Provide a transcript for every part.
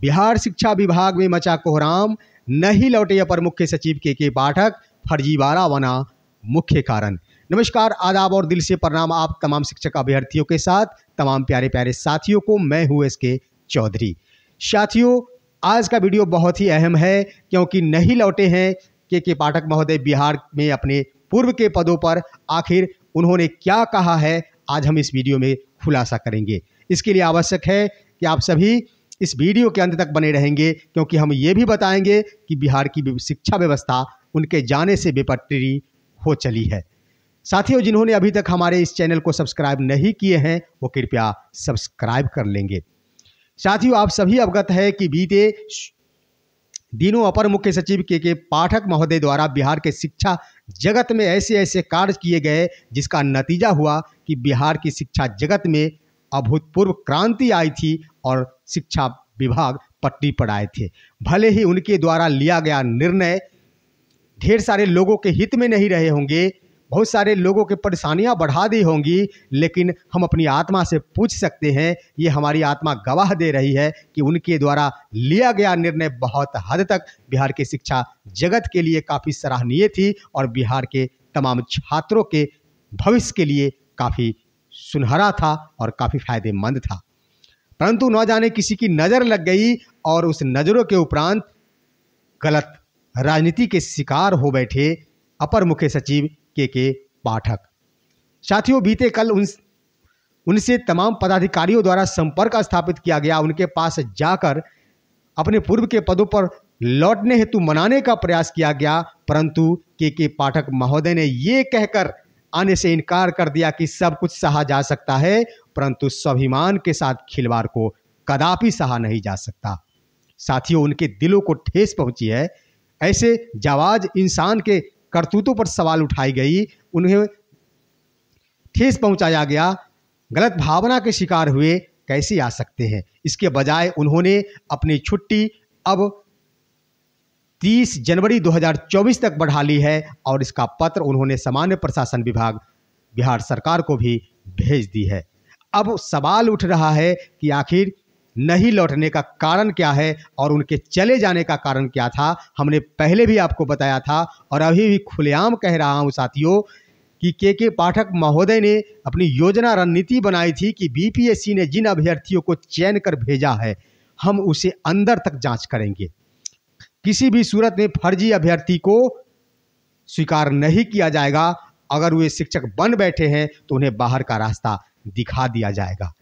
बिहार शिक्षा विभाग में मचा कोहराम नहीं लौटे अपर मुख्य सचिव के के पाठक फर्जीवाड़ा बना मुख्य कारण नमस्कार आदाब और दिल से प्रणाम आप तमाम शिक्षक अभ्यर्थियों के साथ तमाम प्यारे प्यारे साथियों को मैं हूँ एस के चौधरी साथियों आज का वीडियो बहुत ही अहम है क्योंकि नहीं लौटे हैं के के पाठक महोदय बिहार में अपने पूर्व के पदों पर आखिर उन्होंने क्या कहा है आज हम इस वीडियो में खुलासा करेंगे इसके लिए आवश्यक है कि आप सभी इस वीडियो के अंत तक बने रहेंगे क्योंकि हम ये भी बताएंगे कि बिहार की शिक्षा व्यवस्था उनके जाने से बेपटरी हो चली है साथियों जिन्होंने अभी तक हमारे इस चैनल को सब्सक्राइब नहीं किए हैं वो कृपया सब्सक्राइब कर लेंगे साथियों आप सभी अवगत है कि बीते दिनों अपर मुख्य सचिव के के पाठक महोदय द्वारा बिहार के शिक्षा जगत में ऐसे ऐसे कार्य किए गए जिसका नतीजा हुआ कि बिहार की शिक्षा जगत में अभूतपूर्व क्रांति आई थी और शिक्षा विभाग पट्टी पर आए थे भले ही उनके द्वारा लिया गया निर्णय ढेर सारे लोगों के हित में नहीं रहे होंगे बहुत सारे लोगों के परेशानियां बढ़ा दी होंगी लेकिन हम अपनी आत्मा से पूछ सकते हैं ये हमारी आत्मा गवाह दे रही है कि उनके द्वारा लिया गया निर्णय बहुत हद तक बिहार के शिक्षा जगत के लिए काफ़ी सराहनीय थी और बिहार के तमाम छात्रों के भविष्य के लिए काफ़ी सुनहरा था और काफ़ी फायदेमंद था परंतु न जाने किसी की नज़र लग गई और उस नज़रों के उपरांत गलत राजनीति के शिकार हो बैठे अपर मुख्य सचिव के के पाठक साथियों बीते कल उन उनसे तमाम पदाधिकारियों द्वारा संपर्क स्थापित किया गया उनके पास जाकर अपने पूर्व के पदों पर लौटने हेतु मनाने का प्रयास किया गया परंतु के के पाठक महोदय ने ये कहकर आने से इनकार कर दिया कि सब कुछ सहा जा सकता है परंतु स्वाभिमान के साथ खिलवाड़ को कदापि सहा नहीं जा सकता साथियों उनके दिलों को ठेस पहुंची है ऐसे जवाज इंसान के करतूतों पर सवाल उठाई गई उन्हें ठेस पहुंचाया गया गलत भावना के शिकार हुए कैसे आ सकते हैं इसके बजाय उन्होंने अपनी छुट्टी अब 30 जनवरी 2024 तक बढ़ा ली है और इसका पत्र उन्होंने सामान्य प्रशासन विभाग बिहार सरकार को भी भेज दी है अब सवाल उठ रहा है कि आखिर नहीं लौटने का कारण क्या है और उनके चले जाने का कारण क्या था हमने पहले भी आपको बताया था और अभी भी खुलेआम कह रहा हूँ साथियों कि के के पाठक महोदय ने अपनी योजना रणनीति बनाई थी कि बीपीएससी ने जिन अभ्यर्थियों को चयन कर भेजा है हम उसे अंदर तक जांच करेंगे किसी भी सूरत में फर्जी अभ्यर्थी को स्वीकार नहीं किया जाएगा अगर वे शिक्षक बन बैठे हैं तो उन्हें बाहर का रास्ता दिखा दिया जाएगा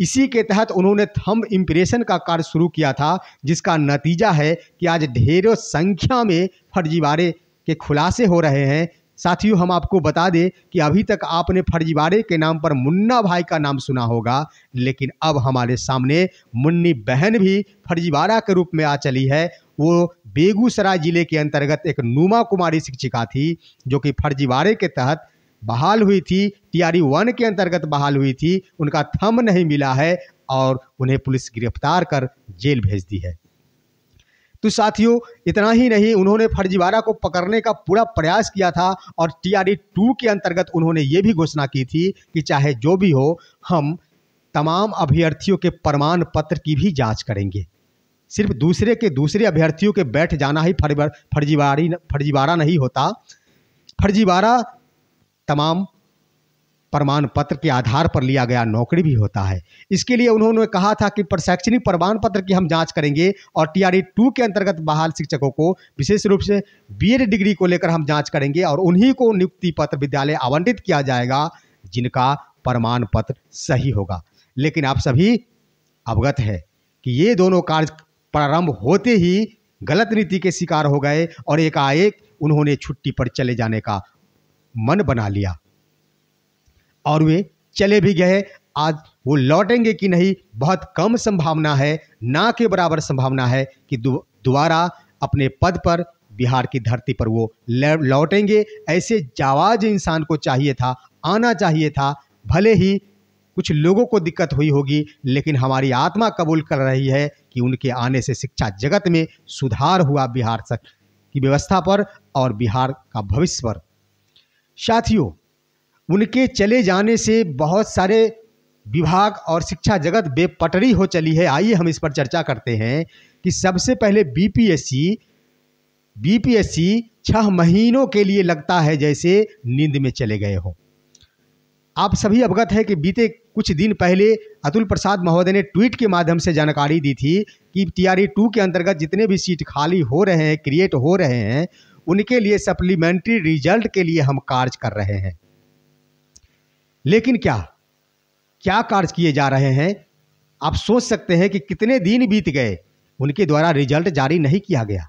इसी के तहत उन्होंने थंब इम्प्रेशन का कार्य शुरू किया था जिसका नतीजा है कि आज ढेरों संख्या में फर्जीवाड़े के खुलासे हो रहे हैं साथियों हम आपको बता दें कि अभी तक आपने फर्जीवाड़े के नाम पर मुन्ना भाई का नाम सुना होगा लेकिन अब हमारे सामने मुन्नी बहन भी फर्जीवाड़ा के रूप में आ चली है वो बेगूसराय जिले के अंतर्गत एक नुमा कुमारी शिक्षिका थी जो कि फर्जीवाड़े के तहत बहाल हुई थी टीआरई वन के अंतर्गत बहाल हुई थी उनका थम नहीं मिला है और उन्हें पुलिस गिरफ्तार कर जेल भेज दी है तो साथियों इतना ही नहीं उन्होंने फर्जीवाड़ा को पकड़ने का पूरा प्रयास किया था और टीआरई टू के अंतर्गत उन्होंने ये भी घोषणा की थी कि चाहे जो भी हो हम तमाम अभ्यर्थियों के प्रमाण पत्र की भी जांच करेंगे सिर्फ दूसरे के दूसरे अभ्यर्थियों के बैठ जाना ही फर्जीवाड़ी फर्जीवाड़ा नहीं होता फर्जीवाड़ा तमाम प्रमाण पत्र के आधार पर लिया गया नौकरी भी होता है इसके लिए उन्होंने कहा था कि प्रशैक्षणिक प्रमाण पत्र की हम जांच करेंगे और टीआरई टू के अंतर्गत बहाल शिक्षकों को विशेष रूप से बीएड डिग्री को लेकर हम जांच करेंगे और उन्हीं को नियुक्ति पत्र विद्यालय आवंटित किया जाएगा जिनका प्रमाण पत्र सही होगा लेकिन आप सभी अवगत है कि ये दोनों कार्य प्रारंभ होते ही गलत नीति के शिकार हो गए और एकाएक उन्होंने छुट्टी पर चले जाने का मन बना लिया और वे चले भी गए आज वो लौटेंगे कि नहीं बहुत कम संभावना है ना के बराबर संभावना है कि दोबारा अपने पद पर बिहार की धरती पर वो लौटेंगे ऐसे जावाज इंसान को चाहिए था आना चाहिए था भले ही कुछ लोगों को दिक्कत हुई होगी लेकिन हमारी आत्मा कबूल कर रही है कि उनके आने से शिक्षा जगत में सुधार हुआ बिहार की व्यवस्था पर और बिहार का भविष्य पर साथियों उनके चले जाने से बहुत सारे विभाग और शिक्षा जगत बेपटरी हो चली है आइए हम इस पर चर्चा करते हैं कि सबसे पहले बीपीएससी बीपीएससी छह महीनों के लिए लगता है जैसे नींद में चले गए हो आप सभी अवगत है कि बीते कुछ दिन पहले अतुल प्रसाद महोदय ने ट्वीट के माध्यम से जानकारी दी थी कि टीआरई टू के अंतर्गत जितने भी सीट खाली हो रहे हैं क्रिएट हो रहे हैं उनके लिए सप्लीमेंट्री रिजल्ट के लिए हम कार्य कर रहे हैं लेकिन क्या क्या कार्य किए जा रहे हैं आप सोच सकते हैं कि कितने दिन बीत गए उनके द्वारा रिजल्ट जारी नहीं किया गया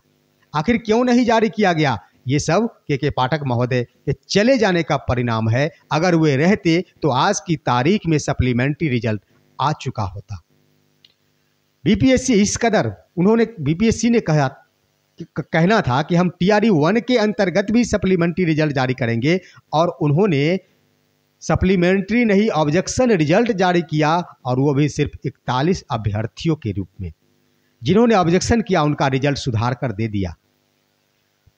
आखिर क्यों नहीं जारी किया गया ये सब के के पाठक महोदय के चले जाने का परिणाम है अगर वे रहते तो आज की तारीख में सप्लीमेंट्री रिजल्ट आ चुका होता बीपीएससी इस कदर उन्होंने बीपीएससी ने कहा कहना था कि हम टीआरई वन के अंतर्गत भी सप्लीमेंट्री रिजल्ट जारी करेंगे और उन्होंने सप्लीमेंट्री नहीं ऑब्जेक्शन रिजल्ट जारी किया और वो भी सिर्फ इकतालीस अभ्यर्थियों के रूप में जिन्होंने ऑब्जेक्शन किया उनका रिजल्ट सुधार कर दे दिया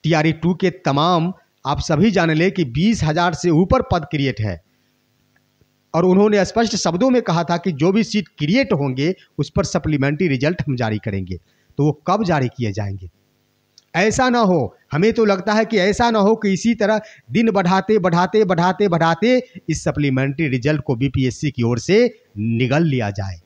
टीआरई टू के तमाम आप सभी जान लें कि बीस हजार से ऊपर पद क्रिएट है और उन्होंने स्पष्ट शब्दों में कहा था कि जो भी सीट क्रिएट होंगे उस पर सप्लीमेंट्री रिजल्ट हम जारी करेंगे तो वो कब जारी किए जाएंगे ऐसा ना हो हमें तो लगता है कि ऐसा ना हो कि इसी तरह दिन बढ़ाते बढ़ाते बढ़ाते बढ़ाते इस सप्लीमेंट्री रिजल्ट को बीपीएससी की ओर से निगल लिया जाए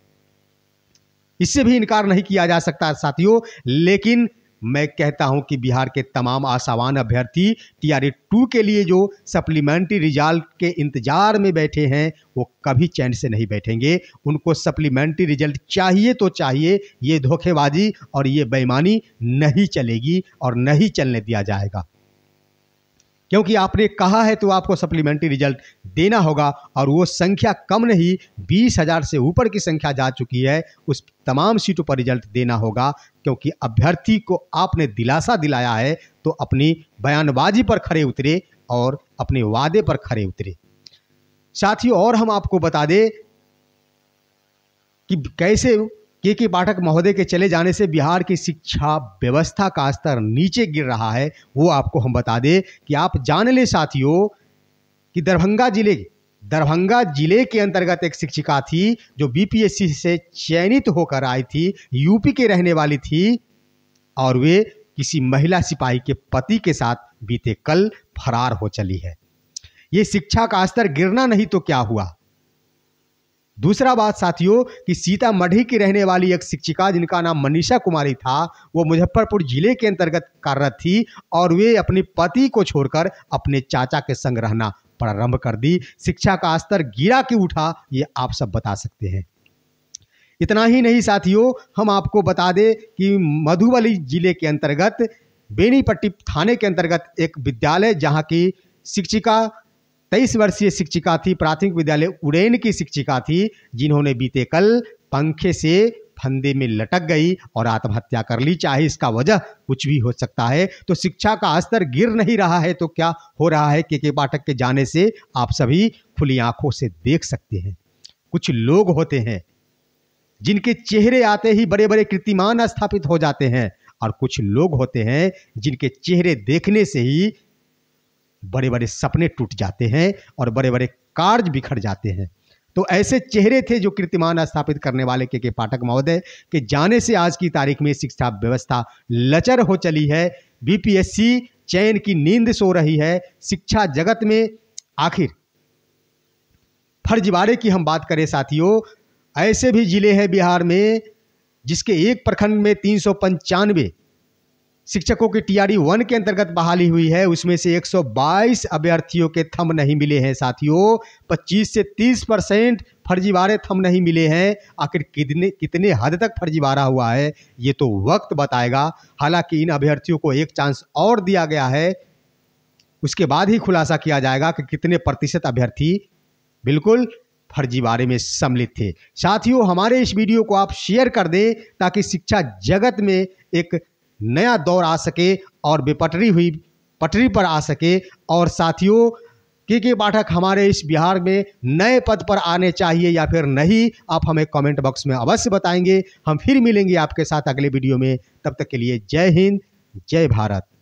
इससे भी इनकार नहीं किया जा सकता साथियों लेकिन मैं कहता हूं कि बिहार के तमाम आसावान अभ्यर्थी आर टू के लिए जो सप्लीमेंट्री रिजल्ट के इंतज़ार में बैठे हैं वो कभी चैन से नहीं बैठेंगे उनको सप्लीमेंट्री रिजल्ट चाहिए तो चाहिए ये धोखेबाजी और ये बेईमानी नहीं चलेगी और नहीं चलने दिया जाएगा क्योंकि आपने कहा है तो आपको सप्लीमेंट्री रिजल्ट देना होगा और वो संख्या कम नहीं बीस हज़ार से ऊपर की संख्या जा चुकी है उस तमाम सीटों पर रिजल्ट देना होगा क्योंकि अभ्यर्थी को आपने दिलासा दिलाया है तो अपनी बयानबाजी पर खड़े उतरे और अपने वादे पर खड़े उतरे साथ ही और हम आपको बता दें कि कैसे के के पाठक महोदय के चले जाने से बिहार की शिक्षा व्यवस्था का स्तर नीचे गिर रहा है वो आपको हम बता दें कि आप जान ले साथियों कि दरभंगा जिले दरभंगा जिले के अंतर्गत एक शिक्षिका थी जो बीपीएससी से चयनित होकर आई थी यूपी के रहने वाली थी और वे किसी महिला सिपाही के पति के साथ बीते कल फरार हो चली है ये शिक्षा का स्तर गिरना नहीं तो क्या हुआ दूसरा बात साथियों कि सीतामढ़ी की रहने वाली एक शिक्षिका जिनका नाम मनीषा कुमारी था वो मुजफ्फरपुर जिले के अंतर्गत कार्यरत थी और वे अपने पति को छोड़कर अपने चाचा के संग रहना प्रारंभ कर दी शिक्षा का स्तर गिरा के उठा ये आप सब बता सकते हैं इतना ही नहीं साथियों हम आपको बता दें कि मधुबली जिले के अंतर्गत बेनीपट्टी थाने के अंतर्गत एक विद्यालय जहाँ की शिक्षिका तेईस वर्षीय शिक्षिका थी प्राथमिक विद्यालय उड़ैन की शिक्षिका थी जिन्होंने बीते कल पंखे से फंदे में लटक गई और आत्महत्या कर ली चाहे इसका वजह कुछ भी हो सकता है तो शिक्षा का स्तर गिर नहीं रहा है तो क्या हो रहा है के के पाठक के जाने से आप सभी खुली आंखों से देख सकते हैं कुछ लोग होते हैं जिनके चेहरे आते ही बड़े बड़े कीर्तिमान स्थापित हो जाते हैं और कुछ लोग होते हैं जिनके चेहरे देखने से ही बड़े बड़े सपने टूट जाते हैं और बड़े बड़े कार्य बिखर जाते हैं तो ऐसे चेहरे थे जो कीर्तिमान स्थापित करने वाले के के पाठक महोदय के जाने से आज की तारीख में शिक्षा व्यवस्था लचर हो चली है बीपीएससी चैन की नींद सो रही है शिक्षा जगत में आखिर फर्जीवाड़े की हम बात करें साथियों ऐसे भी जिले हैं बिहार में जिसके एक प्रखंड में तीन सौ पंचानवे शिक्षकों की टीआरई वन के अंतर्गत बहाली हुई है उसमें से 122 अभ्यर्थियों के थम नहीं मिले हैं साथियों 25 से 30 परसेंट फर्जीवाड़े थम नहीं मिले हैं आखिर कितने कितने हद तक फर्जीवाड़ा हुआ है ये तो वक्त बताएगा हालांकि इन अभ्यर्थियों को एक चांस और दिया गया है उसके बाद ही खुलासा किया जाएगा कि कितने प्रतिशत अभ्यर्थी बिल्कुल फर्जीवाड़े में सम्मिलित थे साथियों हमारे इस वीडियो को आप शेयर कर दें ताकि शिक्षा जगत में एक नया दौर आ सके और बेपटरी हुई पटरी पर आ सके और साथियों के के पाठक हमारे इस बिहार में नए पद पर आने चाहिए या फिर नहीं आप हमें कमेंट बॉक्स में अवश्य बताएंगे हम फिर मिलेंगे आपके साथ अगले वीडियो में तब तक के लिए जय हिंद जय भारत